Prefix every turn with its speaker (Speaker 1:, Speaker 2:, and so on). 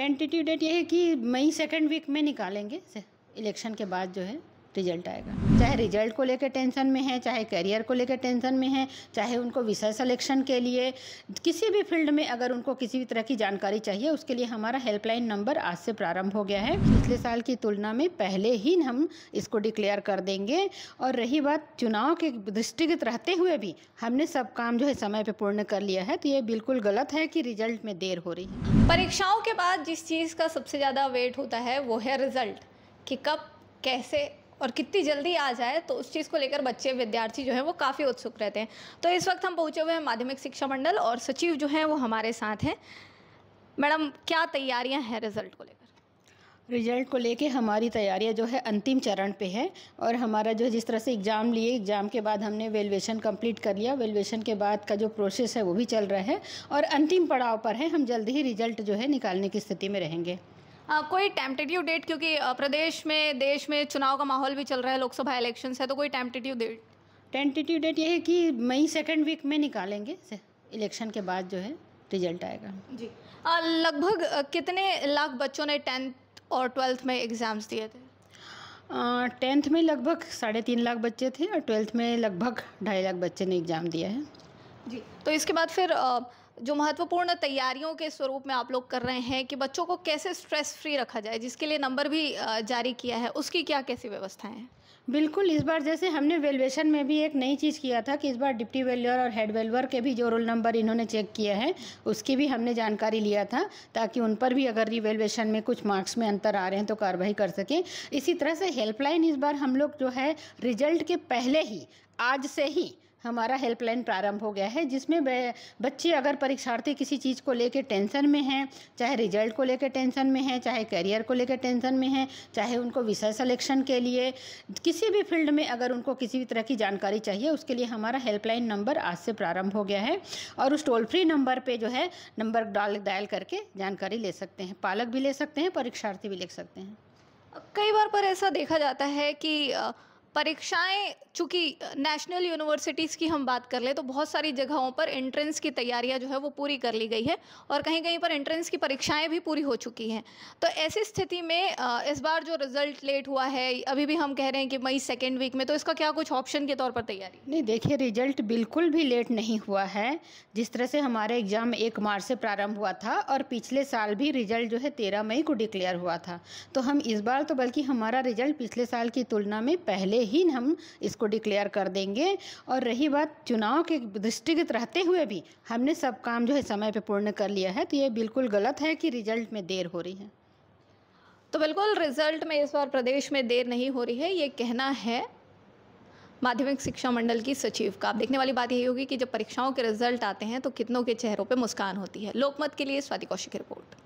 Speaker 1: tentative date ये है कि मई सेकेंड वीक में निकालेंगे इलेक्शन के बाद जो है रिजल्ट आएगा चाहे रिजल्ट को लेकर टेंशन में है चाहे करियर को लेकर टेंशन में है चाहे उनको विषय सेलेक्शन के लिए किसी भी फील्ड में अगर उनको किसी भी तरह की जानकारी चाहिए उसके लिए हमारा हेल्पलाइन नंबर आज से प्रारंभ हो गया है पिछले साल की तुलना में पहले ही हम इसको डिक्लेयर कर देंगे और रही बात चुनाव के दृष्टिगत रहते हुए भी हमने सब काम जो है समय पर पूर्ण कर लिया है तो ये बिल्कुल गलत है कि रिजल्ट में देर हो रही है
Speaker 2: परीक्षाओं के बाद जिस चीज़ का सबसे ज़्यादा वेट होता है वो है रिजल्ट कि कब कैसे और कितनी जल्दी आ जाए तो उस चीज़ को लेकर बच्चे विद्यार्थी जो हैं वो काफ़ी उत्सुक रहते हैं तो इस वक्त हम पहुँचे हुए हैं माध्यमिक शिक्षा मंडल और सचिव जो हैं वो हमारे साथ हैं मैडम क्या तैयारियाँ
Speaker 1: हैं रिज़ल्ट को लेकर रिजल्ट को लेके हमारी तैयारियां जो है अंतिम चरण पे है और हमारा जो जिस तरह से एग्ज़ाम लिए एग्ज़ाम के बाद हमने वेलवेशन कंप्लीट कर लिया वेलुएशन के बाद का जो प्रोसेस है वो भी चल रहा है और अंतिम पड़ाव पर है हम जल्द ही रिजल्ट जो है निकालने की स्थिति में रहेंगे
Speaker 2: कोई टेम्पटेटिव डेट क्योंकि प्रदेश में देश में चुनाव का माहौल भी चल रहा है
Speaker 1: लोकसभा इलेक्शन है तो कोई टेम्पटेटिव डेट टेंटेटिव डेट ये है कि मई सेकेंड वीक में निकालेंगे इलेक्शन के बाद जो है रिजल्ट आएगा जी लगभग कितने
Speaker 2: लाख बच्चों ने टेंथ और ट्वेल्थ में एग्ज़ाम्स दिए थे
Speaker 1: टेंथ में लगभग साढ़े तीन लाख बच्चे थे और ट्वेल्थ में लगभग ढाई लाख बच्चे ने एग्ज़ाम दिया है
Speaker 2: जी तो इसके बाद फिर आ, जो महत्वपूर्ण तैयारियों के स्वरूप में आप लोग कर रहे हैं कि बच्चों को कैसे स्ट्रेस फ्री रखा जाए जिसके लिए नंबर भी जारी किया है उसकी क्या कैसी व्यवस्थाएं हैं
Speaker 1: बिल्कुल इस बार जैसे हमने वेलवेशन में भी एक नई चीज़ किया था कि इस बार डिप्टी वेल्यर और हेड वेल्वर के भी जो रोल नंबर इन्होंने चेक किया है उसकी भी हमने जानकारी लिया था ताकि उन पर भी अगर रिवेलवेशन में कुछ मार्क्स में अंतर आ रहे हैं तो कार्रवाई कर सकें इसी तरह से हेल्पलाइन इस बार हम लोग जो है रिजल्ट के पहले ही आज से ही हमारा हेल्पलाइन प्रारंभ हो गया है जिसमें बच्चे अगर परीक्षार्थी किसी चीज़ को लेकर टेंशन में हैं चाहे रिजल्ट को लेकर टेंशन में हैं चाहे करियर को लेकर टेंशन में हैं चाहे उनको विषय सिलेक्शन के लिए किसी भी फील्ड में अगर उनको किसी भी तरह की जानकारी चाहिए उसके लिए हमारा हेल्पलाइन नंबर आज से प्रारंभ हो गया है और उस टोल फ्री नंबर पर जो है नंबर डाल डायल करके जानकारी ले सकते हैं पालक भी ले सकते हैं परीक्षार्थी भी ले सकते हैं
Speaker 2: कई बार पर ऐसा देखा जाता है कि परीक्षाएं चूँकि नेशनल यूनिवर्सिटीज़ की हम बात कर ले तो बहुत सारी जगहों पर एंट्रेंस की तैयारियां जो है वो पूरी कर ली गई है और कहीं कहीं पर एंट्रेंस की परीक्षाएं भी पूरी हो चुकी हैं तो ऐसी स्थिति में इस बार जो रिज़ल्ट लेट हुआ है अभी भी हम कह रहे हैं कि मई सेकेंड वीक में तो इसका क्या कुछ ऑप्शन के तौर पर तैयारी
Speaker 1: नहीं देखिए रिजल्ट बिल्कुल भी लेट नहीं हुआ है जिस तरह से हमारे एग्ज़ाम एक मार्च से प्रारंभ हुआ था और पिछले साल भी रिजल्ट जो है तेरह मई को डिक्लेयर हुआ था तो हम इस बार तो बल्कि हमारा रिजल्ट पिछले साल की तुलना में पहले ही हम इसको डिक्लेयर कर देंगे और रही बात चुनाव के दृष्टिगत रहते हुए भी हमने सब काम जो है समय पर पूर्ण कर लिया है तो ये बिल्कुल गलत है कि रिजल्ट में देर हो रही है
Speaker 2: तो बिल्कुल रिजल्ट में इस बार प्रदेश में देर नहीं हो रही है ये कहना है माध्यमिक शिक्षा मंडल की सचिव का आप देखने वाली बात यही होगी कि जब परीक्षाओं के रिजल्ट आते हैं तो कितनों के चेहरों पर मुस्कान होती है लोकमत के लिए स्वाति कौशिक की रिपोर्ट